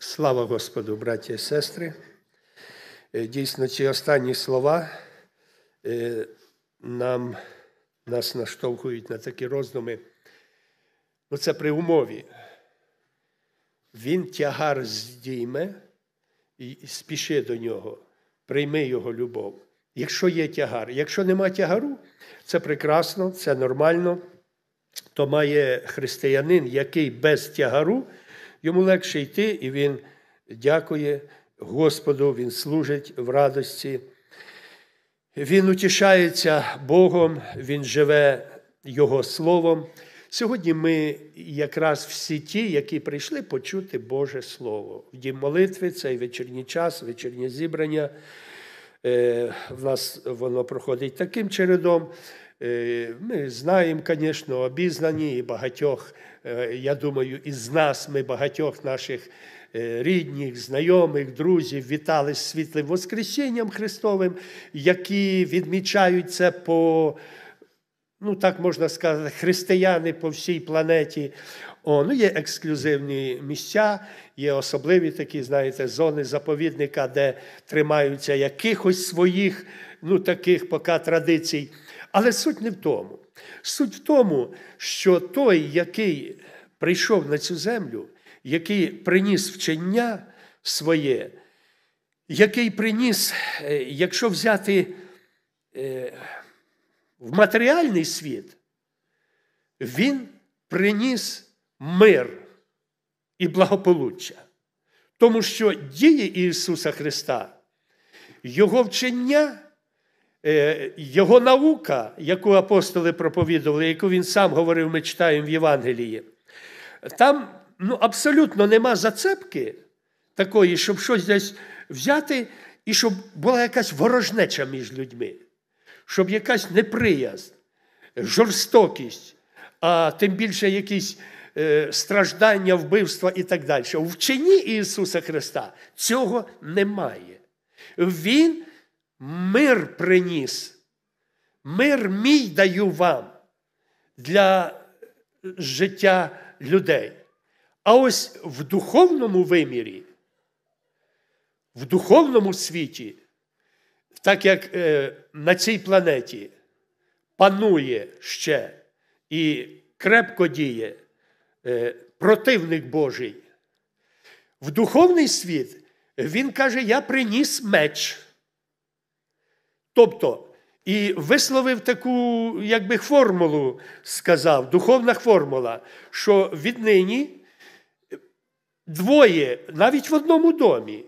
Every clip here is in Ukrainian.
Слава Господу, браті і сестри. Е, дійсно, ці останні слова е, нам, нас наштовхують на такі роздуми. Ну, Це при умові. Він тягар здійме і спіши до нього, прийми його любов. Якщо є тягар, якщо нема тягару, це прекрасно, це нормально. То має християнин, який без тягару йому легше йти, і він дякує Господу, він служить в радості. Він утішається Богом, він живе Його Словом. Сьогодні ми якраз всі ті, які прийшли почути Боже Слово. В дім молитви, цей вечірній час, вечірнє зібрання. Е, в нас воно проходить таким чередом. Е, ми знаємо, звісно, обізнані і багатьох, е, я думаю, із нас ми багатьох наших е, рідних, знайомих, друзів вітали з світлим Воскресінням Христовим, які відмічаються по, ну так можна сказати, християни по всій планеті. О, ну Є ексклюзивні місця, є особливі такі, знаєте, зони заповідника, де тримаються якихось своїх ну таких поки традицій. Але суть не в тому. Суть в тому, що той, який прийшов на цю землю, який приніс вчення своє, який приніс, е, якщо взяти е, в матеріальний світ, він приніс мир і благополуччя. Тому що дії Ісуса Христа, Його вчення. Е, його наука, яку апостоли проповідували, яку він сам говорив, ми читаємо в Євангелії, там ну, абсолютно нема зацепки такої, щоб щось десь взяти, і щоб була якась ворожнеча між людьми, щоб якась неприязнь, жорстокість, а тим більше якісь е, страждання, вбивства і так далі. У вченні Ісуса Христа цього немає. Він мир приніс. Мир мій даю вам для життя людей. А ось в духовному вимірі, в духовному світі, так як е, на цій планеті панує ще і крепко діє е, противник Божий, в духовний світ він каже: Я приніс меч. Тобто, і висловив таку, якби формулу, сказав, духовна формула, що віднині двоє, навіть в одному домі,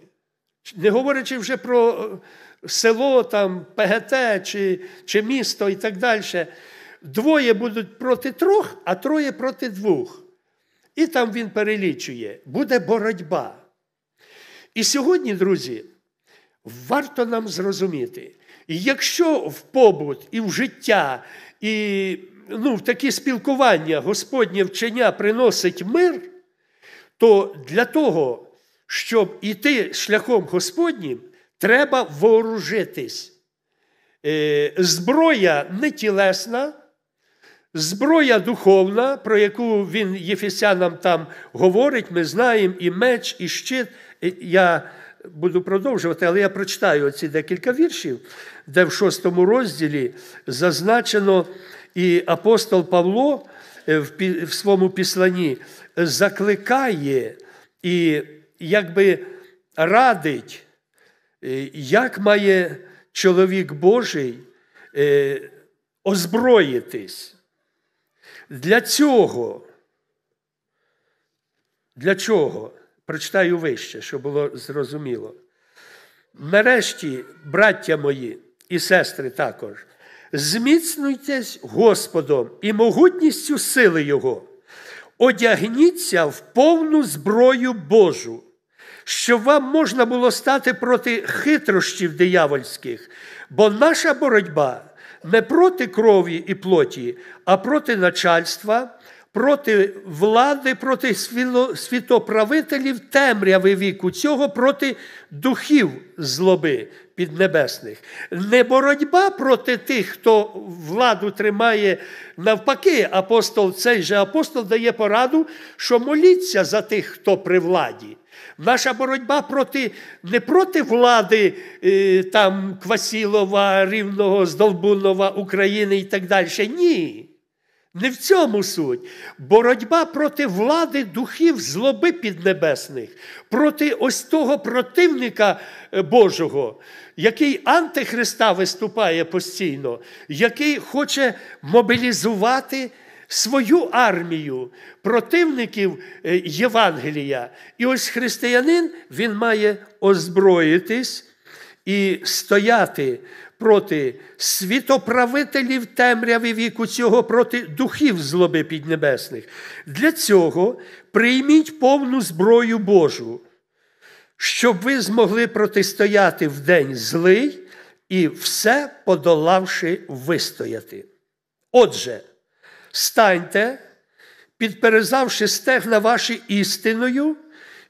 не говорячи вже про е, село, там, ПГТ чи, чи місто і так далі, двоє будуть проти трьох, а троє проти двох. І там він перелічує, буде боротьба. І сьогодні, друзі, варто нам зрозуміти, Якщо в побут і в життя, і ну, в такі спілкування Господнє вчення приносить мир, то для того, щоб іти шляхом Господнім, треба вооружитись. Е, зброя не тілесна, зброя духовна, про яку він Єфесянам там говорить, ми знаємо і меч, і щит. Е, я буду продовжувати, але я прочитаю оці декілька віршів, де в шостому розділі зазначено і апостол Павло е, в своєму післанні закликає і якби радить, е, як має чоловік Божий е, озброїтись. Для цього. Для чого? Прочитаю вище, щоб було зрозуміло. Нарешті, браття мої і сестри також, зміцнуйтесь Господом і могутністю сили Його, одягніться в повну зброю Божу, щоб вам можна було стати проти хитрощів диявольських, бо наша боротьба не проти крові і плоті, а проти начальства проти влади, проти світоправителів темряви віку, цього проти духів злоби піднебесних. Не боротьба проти тих, хто владу тримає навпаки, апостол, цей же апостол дає пораду, що моліться за тих, хто при владі. Наша боротьба проти, не проти влади е, там Квасілова, Рівного, Здолбунова, України і так далі. Ні. Не в цьому суть. Боротьба проти влади духів злоби піднебесних, проти ось того противника е, Божого, який антихриста виступає постійно, який хоче мобілізувати свою армію противників е, Євангелія. І ось християнин він має озброїтись і стояти проти світоправителів темряви віку цього, проти духів злоби піднебесних. Для цього прийміть повну зброю Божу, щоб ви змогли протистояти в день злий і все подолавши вистояти. Отже, станьте, підперезавши стегна ваші істиною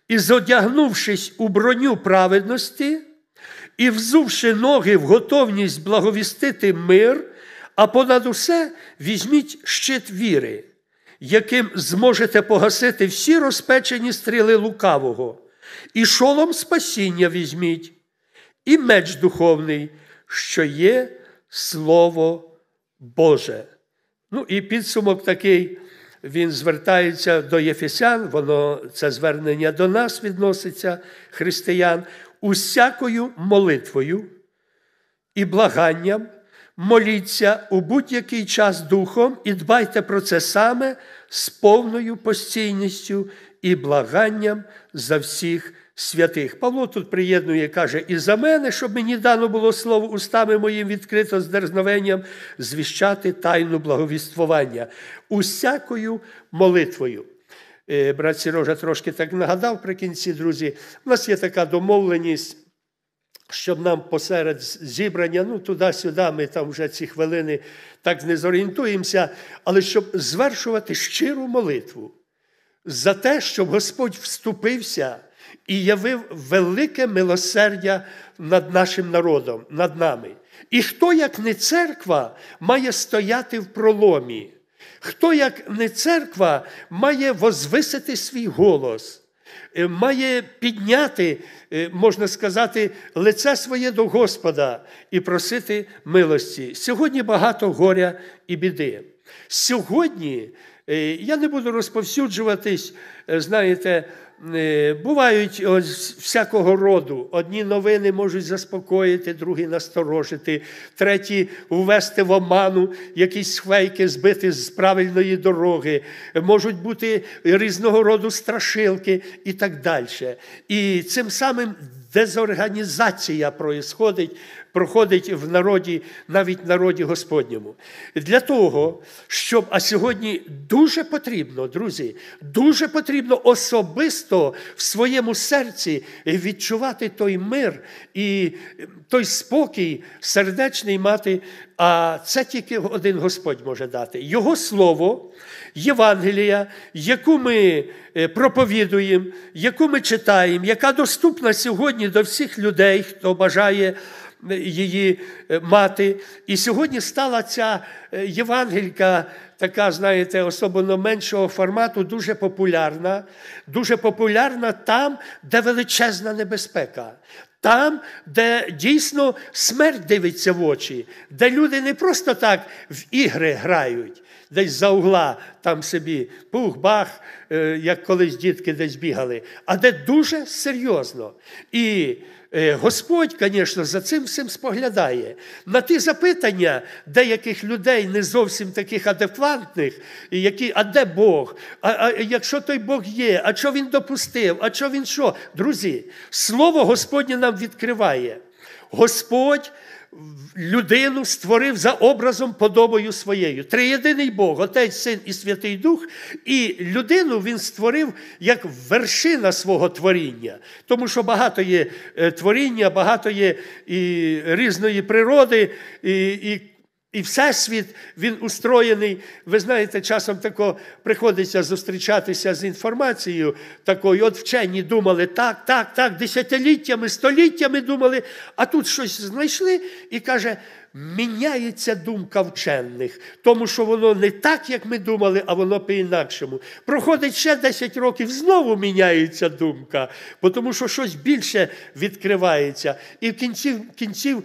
і зодягнувшись у броню праведності і, взувши ноги в готовність благовістити мир, а понад усе візьміть щит віри, яким зможете погасити всі розпечені стріли лукавого, і шолом спасіння візьміть, і меч духовний, що є Слово Боже. Ну і підсумок такий. Він звертається до Єфесян, воно це звернення до нас відноситься, християн усякою молитвою і благанням, моліться у будь-який час духом і дбайте про це саме з повною постійністю і благанням за всіх святих. Павло тут приєднує, каже, і за мене, щоб мені дано було слово устами моїм відкрито з дерзновенням звіщати тайну благовіствування, усякою молитвою. Е, брат Сережа трошки так нагадав при кінці, друзі, у нас є така домовленість. Щоб нам посеред зібрання, ну туди-сюди, ми там вже ці хвилини так не зорієнтуємося, але щоб звершувати щиру молитву за те, щоб Господь вступився і явив велике милосердя над нашим народом, над нами. І хто, як не церква, має стояти в проломі? Хто, як не церква, має возвисити свій голос, е, має підняти, е, можна сказати, лице своє до Господа і просити милості. Сьогодні багато горя і біди. Сьогодні е, я не буду розповсюджуватись, знаєте, Е, бувають ось всякого роду. Одні новини можуть заспокоїти, другі насторожити, треті ввести в оману якісь фейки, збити з правильної дороги, можуть бути різного роду страшилки і так далі. І цим самим дезорганізація проїсходить проходить в народі, навіть в народі Господньому. Для того, щоб, а сьогодні дуже потрібно, друзі, дуже потрібно особисто в своєму серці відчувати той мир і е, той спокій, сердечний мати. А це тільки один Господь може дати. Його слово, Євангелія, яку ми е, проповідуємо, яку ми читаємо, яка доступна сьогодні до всіх людей, хто бажає Е, її е, мати. І сьогодні стала ця е, євангелька, така, знаєте, особливо меншого формату, дуже популярна. Дуже популярна там, де величезна небезпека. Там, де дійсно смерть дивиться в очі, де люди не просто так в ігри грають, десь за угла там собі, пух-бах, як колись дітки десь бігали, а де дуже серйозно. І Е, Господь, звісно, за цим всім споглядає. На ті запитання деяких людей, не зовсім таких адекватних, які, а де Бог? А, а якщо той Бог є, а що він допустив, а що він що? Друзі, слово Господнє нам відкриває. Господь людину створив за образом подобою своєю. Триєдиний Бог, Отець, Син і Святий Дух, і людину він створив як вершина свого творіння, тому що багато є е, творіння, багато є і різної природи, і, і і всесвіт, він устроєний. Ви знаєте, часом тако приходиться зустрічатися з інформацією такою. От вчені думали, так, так, так, десятиліттями, століттями думали, а тут щось знайшли і каже, міняється думка вчених, тому що воно не так, як ми думали, а воно по-інакшому. Проходить ще 10 років, знову міняється думка, тому що щось більше відкривається. І в кінці кінців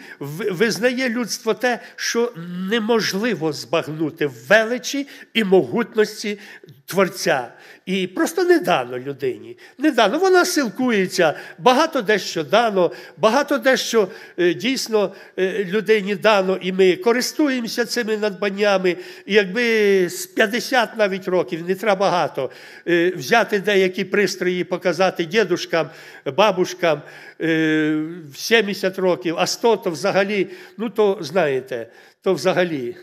визнає людство те, що неможливо збагнути величі і могутності Творця. І просто не дано людині. Не дано. Вона силкується, багато дещо дано, багато дещо е, дійсно е, людині дано, і ми користуємося цими надбаннями. І якби з 50 навіть років не треба багато е, взяти деякі пристрої, показати дідушкам, бабушкам в 70 років, а 100 то взагалі, ну то знаєте, то взагалі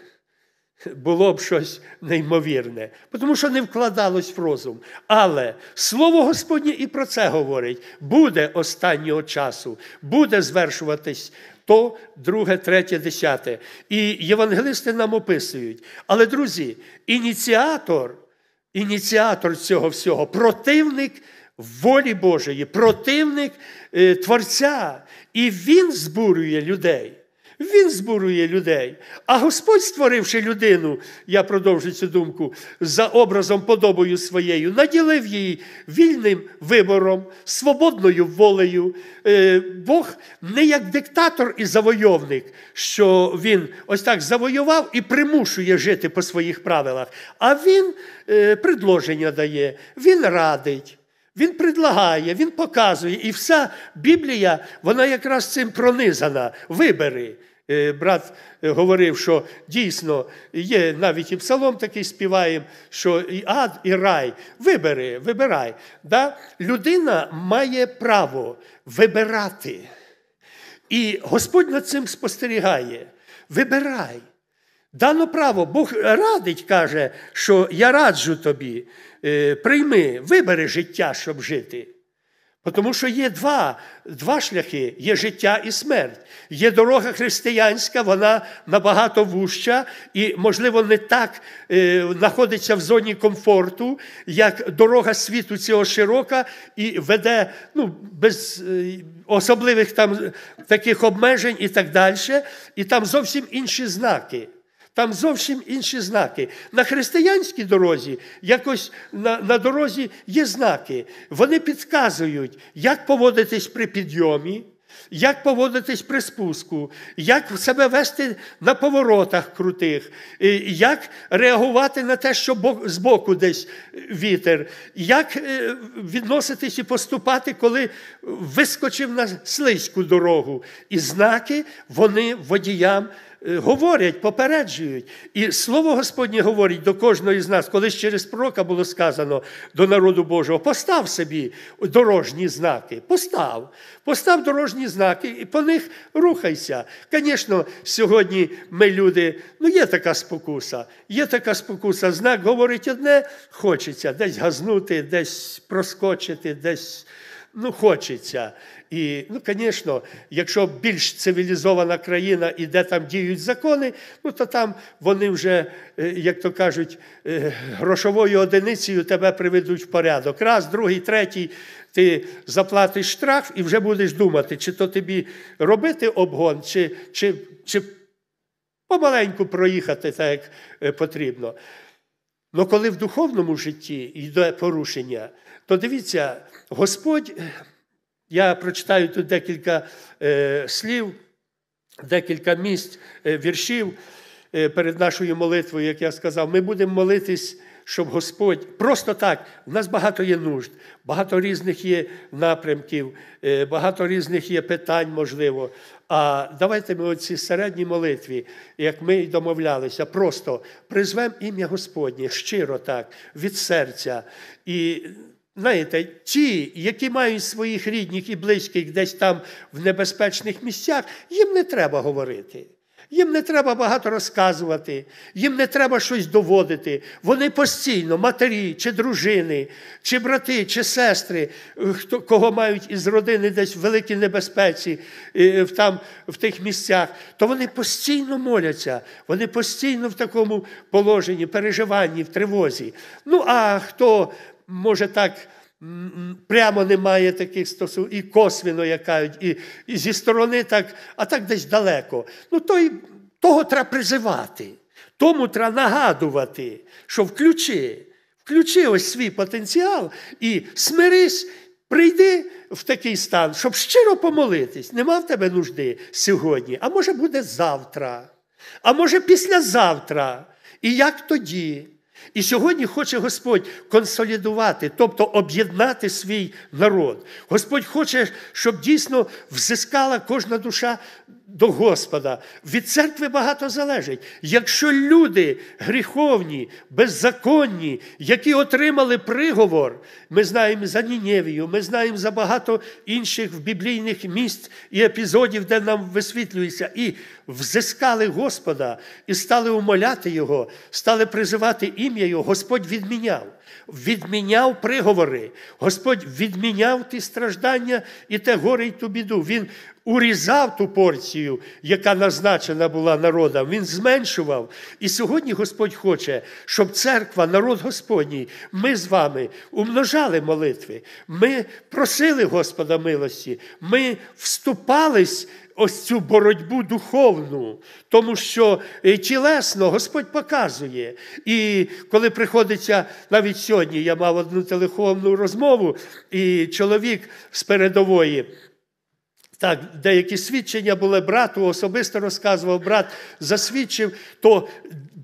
було б щось неймовірне, тому що не вкладалось в розум. Але слово Господнє і про це говорить: буде останнього часу, буде звершуватись. То друге, третє, десяте. І євангелисти нам описують. Але, друзі, ініціатор, ініціатор цього всього, противник волі Божої, противник е, Творця. І він збурює людей. Він збурує людей. А Господь, створивши людину, я продовжу цю думку, за образом подобою своєю, наділив її вільним вибором, свободною волею. Е, Бог не як диктатор і завойовник, що він ось так завоював і примушує жити по своїх правилах, а він е, предложення дає, він радить. Він предлагає, він показує, і вся Біблія, вона якраз цим пронизана. Вибери. Е, брат е, говорив, що дійсно є навіть і псалом такий співаємо, що і ад, і рай. Вибери, вибирай. Да? Людина має право вибирати. І Господь над цим спостерігає. Вибирай. Дано право, Бог радить, каже, що я раджу тобі, е, прийми, вибери життя, щоб жити. Тому що є два два шляхи: є життя і смерть. Є дорога християнська, вона набагато вужча і, можливо, не так е, знаходиться в зоні комфорту, як дорога світу цього широка і веде ну, без е, особливих там таких обмежень і так далі. І там зовсім інші знаки там зовсім інші знаки. На християнській дорозі, якось на на дорозі є знаки. Вони підказують, як поводитись при підйомі, як поводитись при спуску, як себе вести на поворотах крутих, як реагувати на те, що з боку десь вітер, як е, відноситись і поступати, коли вискочив на слизьку дорогу. І знаки вони водіям. Е, говорять, попереджують. І слово Господнє говорить до кожного із нас, колись через пророка було сказано до народу Божого: постав собі дорожні знаки, постав, постав дорожні знаки і по них рухайся. Звісно, сьогодні ми люди, ну є така спокуса, є така спокуса. Знак говорить одне, хочеться десь газнути, десь проскочити, десь ну, хочеться. І, ну, звісно, якщо більш цивілізована країна і де там діють закони, ну то там вони вже, е, як то кажуть, е, грошовою одиницею тебе приведуть в порядок. Раз, другий, третій. Ти заплатиш штраф і вже будеш думати, чи то тобі робити обгон, чи чи, чи помаленьку проїхати так, як е, потрібно. Але ну, коли в духовному житті йде порушення, то дивіться, Господь, е, я прочитаю тут декілька е, слів, декілька місць, е, віршів перед нашою молитвою, як я сказав, ми будемо молитись. Щоб Господь просто так, в нас багато є нужд, багато різних є напрямків, багато різних є питань, можливо. А давайте ми оці середні молитві, як ми і домовлялися, просто призвемо ім'я Господнє щиро так, від серця. І Знаєте, ті, які мають своїх рідних і близьких десь там в небезпечних місцях, їм не треба говорити. Їм не треба багато розказувати, їм не треба щось доводити. Вони постійно, матері, чи дружини, чи брати, чи сестри, е, хто, кого мають із родини десь в великій небезпеці е, там, в тих місцях, то вони постійно моляться, вони постійно в такому положенні, переживанні, в тривозі. Ну, а хто може так. Прямо немає таких стосунків, і косвіно якають, і, і зі сторони, так, а так десь далеко. Ну, то й, того треба призивати, тому треба нагадувати, що включи, включи ось свій потенціал і смирись, прийди в такий стан, щоб щиро помолитись. Нема в тебе нужди сьогодні, а може, буде завтра, а може, післязавтра. І як тоді? І сьогодні хоче Господь консолідувати, тобто об'єднати свій народ. Господь хоче, щоб дійсно взискала кожна душа до Господа. Від церкви багато залежить. Якщо люди гріховні, беззаконні, які отримали приговор, ми знаємо за Нінєвію, ми знаємо за багато інших біблійних місць і епізодів, де нам висвітлюється, і взискали Господа, і стали умоляти Його, стали призивати ім'я Його, Господь відміняв відміняв приговори, Господь відміняв ті страждання і те горе, і ту біду. Він урізав ту порцію, яка назначена була народом. Він зменшував. І сьогодні Господь хоче, щоб церква, народ Господній, ми з вами умножали молитви. Ми просили Господа милості, ми вступались ось цю боротьбу духовну, тому що тілесно е, Господь показує. І коли приходиться навіть сьогодні, я мав одну телефонну розмову, і чоловік з передової. Так, деякі свідчення були брату, особисто розказував, брат засвідчив, то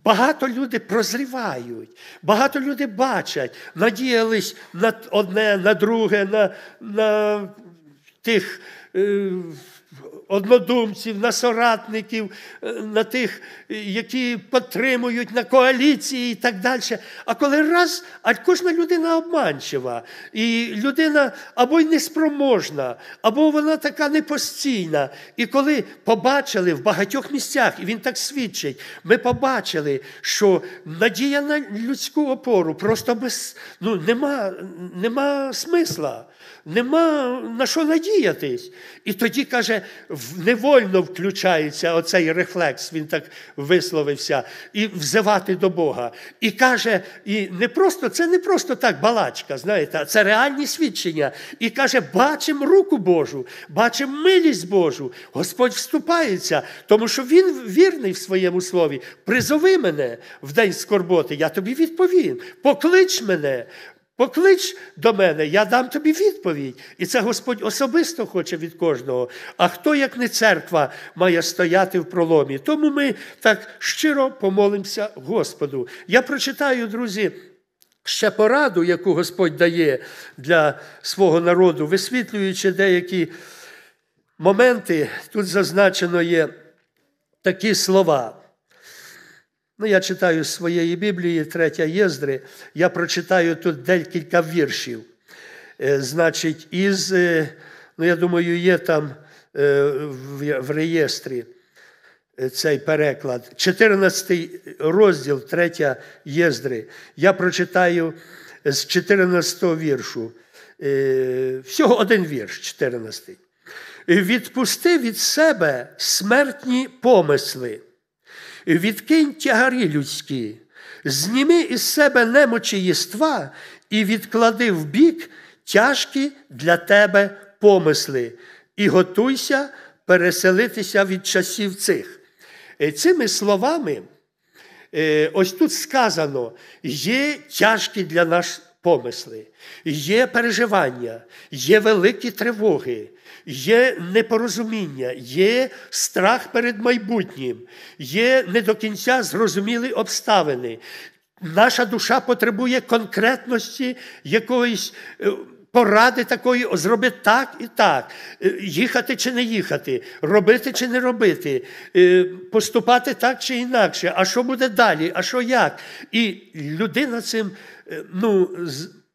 багато людей прозрівають, багато людей бачать, надіялись на одне, на друге, на на тих. Е однодумців, на соратників, е, на тих, які підтримують на коаліції і так далі. А коли раз, а кожна людина обманчива, і людина або й неспроможна, або вона така непостійна. І коли побачили в багатьох місцях, і він так свідчить, ми побачили, що надія на людську опору просто без ну, нема, нема смисла. Нема на що надіятись. І тоді каже, невольно включається оцей рефлекс, він так висловився, і взивати до Бога. І каже, і не просто, це не просто так балачка, знаєте, це реальні свідчення. І каже, бачимо руку Божу, бачимо милість Божу. Господь вступається, тому що Він вірний в своєму слові. Призови мене в день скорботи, я тобі відповім. Поклич мене. Поклич до мене, я дам тобі відповідь. І це Господь особисто хоче від кожного. А хто, як не церква, має стояти в проломі? Тому ми так щиро помолимося Господу. Я прочитаю, друзі. Ще пораду, яку Господь дає для свого народу, висвітлюючи деякі моменти, тут зазначено є такі слова. Ну, я читаю з своєї Біблії, третя Єздри, я прочитаю тут декілька віршів. Е, значить, із, е, ну, я думаю, є там е, в реєстрі цей переклад. 14 розділ, третя Єздри. Я прочитаю з 14 віршу. Всього один вірш, 14. Відпусти від себе смертні помисли відкинь тягарі людські, зніми із себе немочі єства і відклади в бік тяжкі для тебе помисли, і готуйся переселитися від часів цих. Е, цими словами, е, ось тут сказано, є тяжкі для нас помисли, є переживання, є великі тривоги, є непорозуміння, є страх перед майбутнім, є не до кінця зрозумілі обставини. Наша душа потребує конкретності якоїсь. Е, поради такої зроби так і так, е, їхати чи не їхати, робити чи не робити, е, поступати так чи інакше, а що буде далі, а що як? І людина цим Е, ну,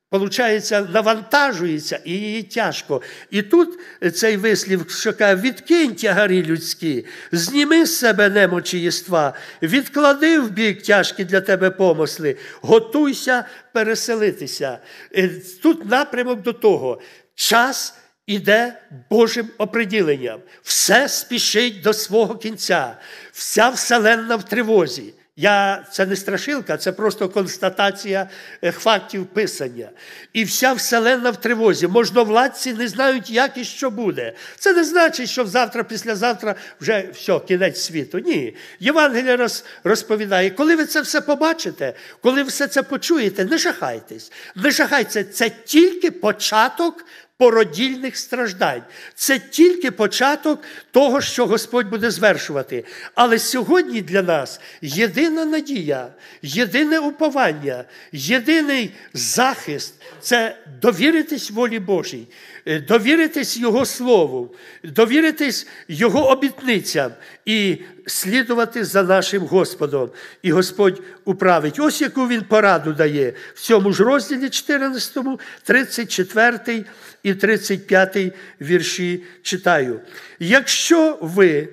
Получається, навантажується і її тяжко. І тут е, цей вислів що каже, відкинь тягарі людські, зніми з себе немочі єства, відклади в бік тяжкі для тебе помисли, готуйся переселитися. Е, тут напрямок до того, час. Іде Божим оприділенням. Все спішить до свого кінця, вся вселенна в тривозі. Я, Це не страшилка, це просто констатація е, фактів писання. І вся вселенна в тривозі. Можновладці не знають, як і що буде. Це не значить, що завтра, післязавтра вже все, кінець світу. Ні. Євангелія розповідає, коли ви це все побачите, коли ви все це почуєте, не жахайтесь. Не жахайтеся, це тільки початок породільних страждань. Це тільки початок того, що Господь буде звершувати. Але сьогодні для нас єдина надія, єдине уповання, єдиний захист це довіритись волі Божій, е, довіритись Його Слову, довіритись Його обітницям. і слідувати за нашим Господом, і Господь управить. Ось яку він пораду дає в цьому ж розділі 14, 34 і 35 вірші читаю. Якщо ви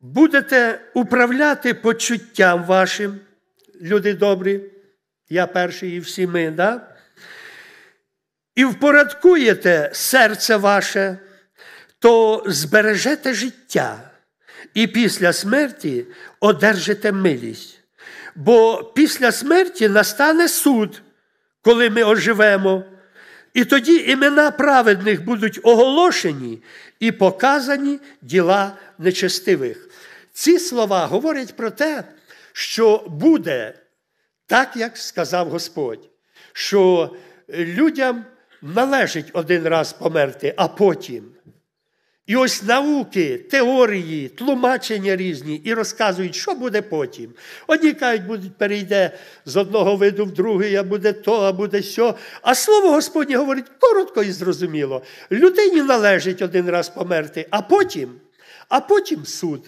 будете управляти почуттям вашим, люди добрі, я перший і всі ми, да? і впорядкуєте серце ваше, то збережете життя і після смерті одержите милість. Бо після смерті настане суд, коли ми оживемо. І тоді імена праведних будуть оголошені і показані діла нечестивих. Ці слова говорять про те, що буде так, як сказав Господь, що людям належить один раз померти, а потім. І ось науки, теорії, тлумачення різні і розказують, що буде потім. Одні кажуть, буде, перейде з одного виду в другий, а буде то, а буде сьо. А слово Господнє говорить коротко і зрозуміло. Людині належить один раз померти, а потім, а потім суд.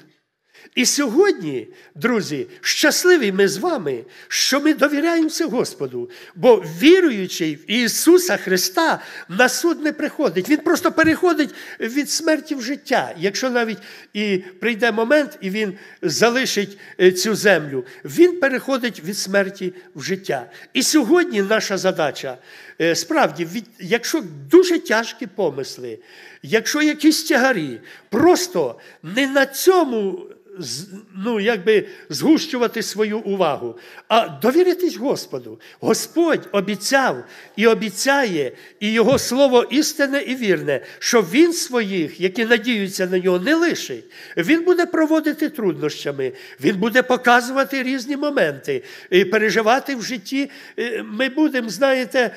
І сьогодні, друзі, щасливі ми з вами, що ми довіряємося Господу, бо віруючий в Ісуса Христа на суд не приходить. Він просто переходить від смерті в життя. Якщо навіть і прийде момент, і Він залишить е, цю землю, він переходить від смерті в життя. І сьогодні наша задача е, справді, якщо дуже тяжкі помисли, якщо якісь тягарі, просто не на цьому ну, якби згущувати свою увагу, а довіритись Господу. Господь обіцяв і обіцяє, і Його слово істинне і вірне, що Він своїх, які надіються на нього, не лишить. Він буде проводити труднощами, він буде показувати різні моменти, і переживати в житті. Е, ми будемо, знаєте,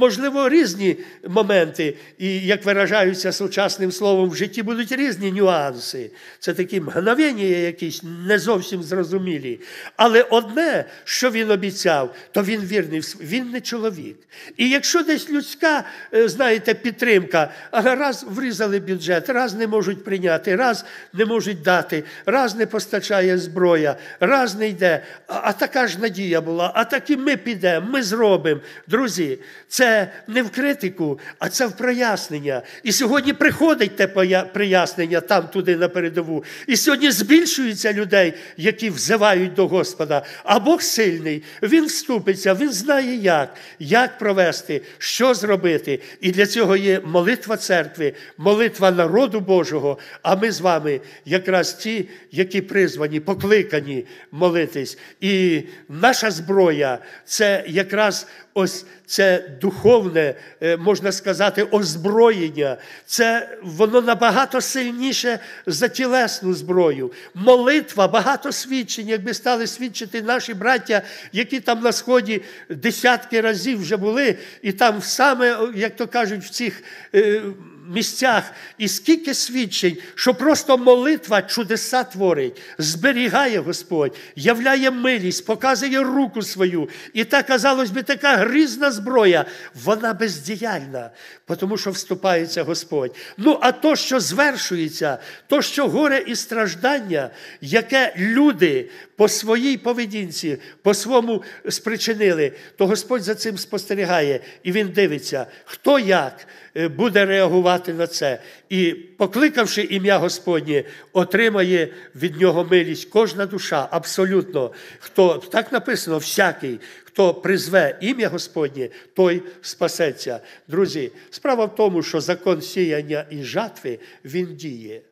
можливо, різні моменти, і як виражаються сучасним словом, в житті будуть різні нюанси. Це таким. мгнові откровення якісь не зовсім зрозумілі. Але одне, що він обіцяв, то він вірний, він не чоловік. І якщо десь людська, е, знаєте, підтримка, раз врізали бюджет, раз не можуть прийняти, раз не можуть дати, раз не постачає зброя, раз не йде. А така ж надія була, а так і ми підемо, ми зробимо. Друзі, це не в критику, а це в прояснення. І сьогодні приходить те прояснення там, туди на передову. І сьогодні збільшується людей, які взивають до Господа, а Бог сильний, Він вступиться, Він знає, як, як провести, що зробити. І для цього є молитва церкви, молитва народу Божого. А ми з вами, якраз ті, які призвані, покликані молитись. І наша зброя це якраз ось це духовне, е, можна сказати, озброєння. Це воно набагато сильніше за тілесну зброю. Молитва, багато свідчень, якби стали свідчити наші браття, які там на сході десятки разів вже були, і там саме, як то кажуть, в цих. Е, місцях, і скільки свідчень, що просто молитва чудеса творить, зберігає Господь, являє милість, показує руку свою. І та, казалось би, така грізна зброя, вона бездіяльна, тому що вступається Господь. Ну, а то, що звершується, то, що горе і страждання, яке люди по своїй поведінці, по своєму спричинили, то Господь за цим спостерігає, і Він дивиться, хто як е, буде реагувати на це. І, покликавши ім'я Господнє, отримає від нього милість кожна душа, абсолютно. Хто так написано, всякий. Хто призве ім'я Господнє, той спасеться. Друзі, справа в тому, що закон сіяння і жатви він діє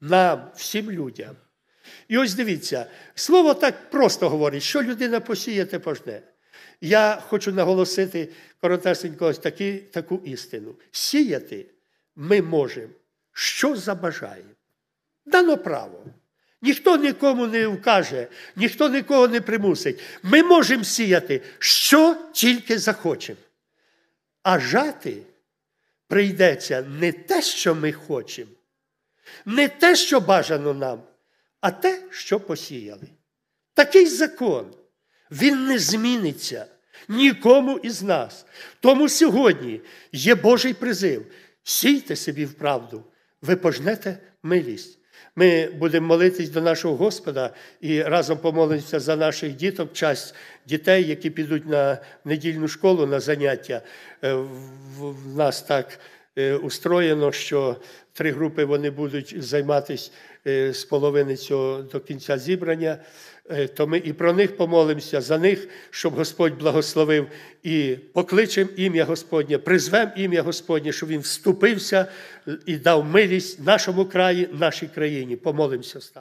нам, всім людям. І ось дивіться, слово так просто говорить, що людина посіє, те пожне. Я хочу наголосити коротесенько такі, таку істину. Сіяти ми можемо, що забажаємо. Дано право. Ніхто нікому не вкаже, ніхто нікого не примусить. Ми можемо сіяти, що тільки захочемо. А жати прийдеться не те, що ми хочемо, не те, що бажано нам а те, що посіяли. Такий закон, він не зміниться нікому із нас. Тому сьогодні є Божий призив. Сійте собі в правду, ви пожнете милість. Ми будемо молитись до нашого Господа і разом помолимося за наших діток, часть дітей, які підуть на недільну школу на заняття. Е, в нас так е, устроєно, що три групи вони будуть займатися Е, з половини цього до кінця зібрання, е, то ми і про них помолимося, за них, щоб Господь благословив і покличемо ім'я Господнє, призвемо ім'я Господнє, щоб Він вступився і дав милість нашому краї, нашій країні. Помолимося.